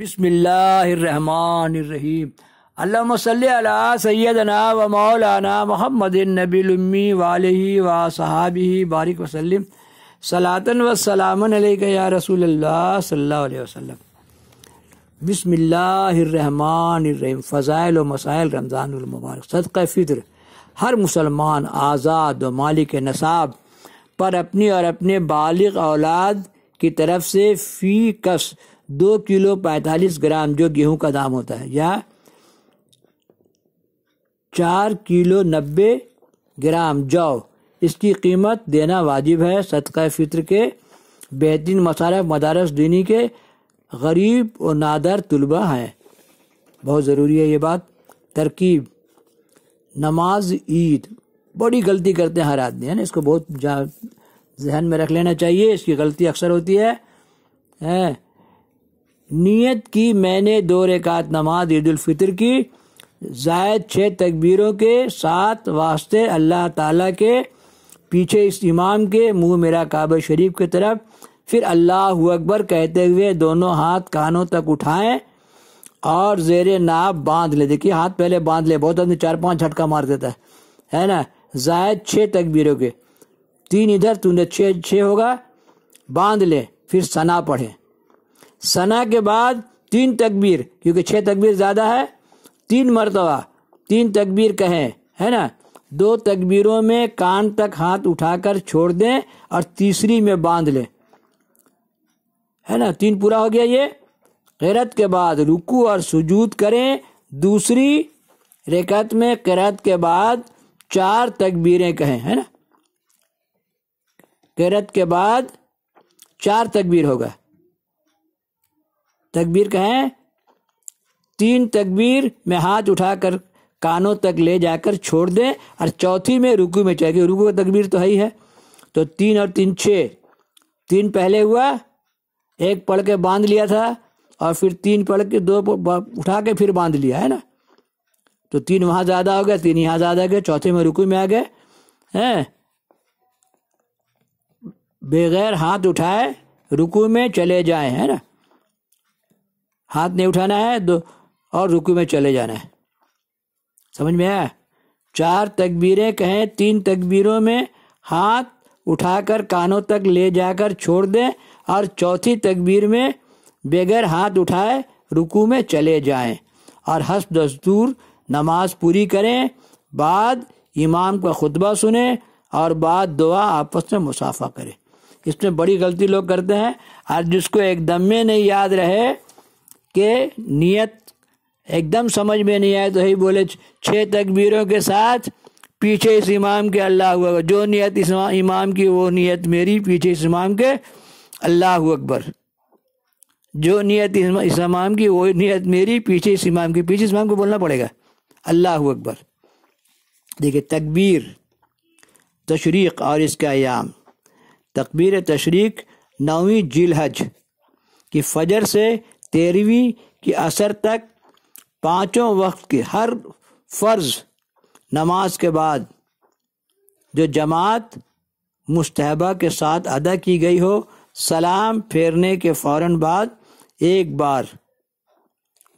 बिसमीम अल्लाम सैदना व मौलाना मोहम्मद नबीमी वाल बारिक वसलम सलातन या रसूल सल्लल्लाहु फ़ज़ाइल मसाइल रमज़ानमबारक सदक़ फ़ितर हर मुसलमान आज़ाद व मालिक नसाब पर अपनी और अपने बालिग औलाद की तरफ से फ़ी कस दो किलो पैंतालीस ग्राम जो गेहूं का दाम होता है या चार किलो नब्बे ग्राम जौ इसकी कीमत देना वाजिब है सदका फितर के बेहतरीन मसारफ मदारस दीनी के गरीब और नादर तलबा हैं बहुत ज़रूरी है ये बात तरकीब नमाज ईद बड़ी गलती करते हैं हर आदमी है ना इसको बहुत जहन में रख लेना चाहिए इसकी गलती अक्सर होती है है? नीयत की मैंने दो रेकात नमाज ईद फितर की जायद छः तकबीरों के साथ वास्ते अल्लाह ताला के पीछे इस इमाम के मुंह मेरा काबे शरीफ की तरफ फिर अल्लाह अकबर कहते हुए दोनों हाथ कानों तक उठाएं और जेर नाप बांध ले देखिए हाथ पहले बांध ले बहुत आदमी चार पांच झटका मार देता है है ना जायद छः तकबीरों के तीन इधर तूने छः छः होगा बांध ले फिर सना पढ़ें सना के बाद तीन तकबीर क्योंकि छह तकबीर ज़्यादा है तीन मरतबा तीन तकबीर कहें है ना दो तकबीरों में कान तक हाथ उठाकर छोड़ दें और तीसरी में बांध लें है ना तीन पूरा हो गया ये गैरत के बाद रुकू और सुजूद करें दूसरी रिकत में करत के बाद चार तकबीरें कहें है ना करत के बाद चार तकबीर होगा तकबीर कहें तीन तकबीर में हाथ उठाकर कानों तक ले जाकर छोड़ दें और चौथी में रुकू में चाहिए रुकू का तकबीर तो है ही है तो तीन और तीन छः तीन पहले हुआ एक पढ़ के बांध लिया था और फिर तीन पढ़ के दो उठा के फिर बांध लिया है ना तो तीन वहाँ ज़्यादा हो गया तीन यहाँ ज़्यादा गए चौथे में रुकू में आ गए हैं बगैर हाथ उठाए रुकू में चले जाए है ना हाथ नहीं उठाना है दो और रुकू में चले जाना है समझ में आया चार तकबीरें कहें तीन तकबीरों में हाथ उठाकर कानों तक ले जाकर छोड़ दें और चौथी तकबीर में बगैर हाथ उठाए रुकू में चले जाएं और हस दस्तूर नमाज पूरी करें बाद इमाम का खुतबा सुने और बाद दुआ आपस में मुसाफा करें इसमें बड़ी गलती लोग करते हैं और जिसको एकदम में नहीं याद रहे के नियत एकदम समझ में नहीं आया तो ही बोले छः तकबीरों के साथ पीछे इस इमाम के अल्लाह हुआ जो नियत इस इमाम की वो नियत मेरी पीछे इस इमाम के अल्लाह अकबर जो नियत इस इमाम की वो नियत मेरी पीछे इस इमाम की पीछे इस इमाम को बोलना पड़ेगा अल्लाह अकबर देखिए तकबीर तशरीक और इसका आयाम तकबीर तशरीक नौवीं जिलहज कि फजर से तेरहवीं की असर तक पांचों वक्त की हर फर्ज नमाज के बाद जो जमात मुस्तबा के साथ अदा की गई हो सलाम फेरने के फ़ौर बाद एक बार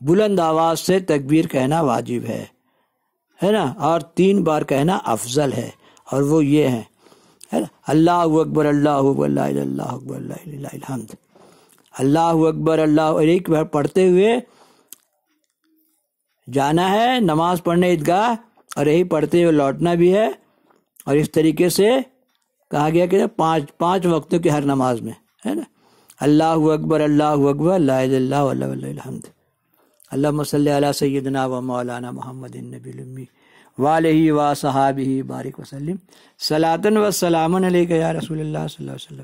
बुलंद आवाज़ से तकबीर कहना वाजिब है है ना और तीन बार कहना अफजल है और वो ये है है ना अल्लाह अकबर अल्लाह अकबर अल्लाह अकबर अल्लाह अकबर अल्लाह बार पढ़ते हुए जाना है नमाज पढ़ने ईदगाह और यही पढ़ते हुए लौटना भी है और इस तरीके से कहा गया कि पांच पांच वक्तों की हर नमाज में है ना अल्लाह अकबर अल्लाह अकबर लाहमद अल्लाह मसल सैदना व मौलाना मोहम्मद नबी वाल ही बारिक वसलम सलातन व सलामन या रसूल